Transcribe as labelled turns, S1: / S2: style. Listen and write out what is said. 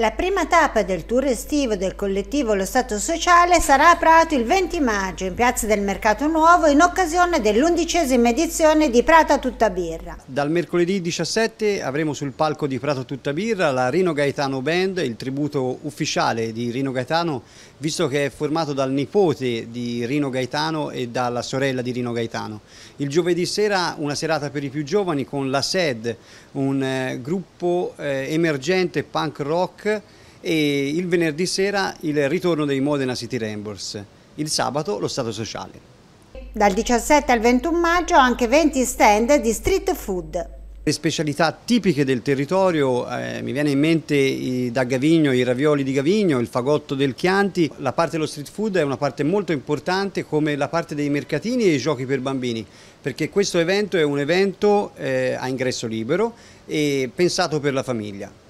S1: La prima tappa del tour estivo del collettivo Lo Stato Sociale sarà a Prato il 20 maggio in Piazza del Mercato Nuovo in occasione dell'undicesima edizione di Prata Tutta Birra.
S2: Dal mercoledì 17 avremo sul palco di Prato Tutta Birra la Rino Gaetano Band, il tributo ufficiale di Rino Gaetano, visto che è formato dal nipote di Rino Gaetano e dalla sorella di Rino Gaetano. Il giovedì sera una serata per i più giovani con la SED, un eh, gruppo eh, emergente punk rock e il venerdì sera il ritorno dei Modena City Rainbows, il sabato lo Stato Sociale.
S1: Dal 17 al 21 maggio anche 20 stand di street food.
S2: Le specialità tipiche del territorio, eh, mi viene in mente i, da Gavigno i ravioli di Gavigno, il fagotto del Chianti, la parte dello street food è una parte molto importante come la parte dei mercatini e i giochi per bambini, perché questo evento è un evento eh, a ingresso libero e pensato per la famiglia.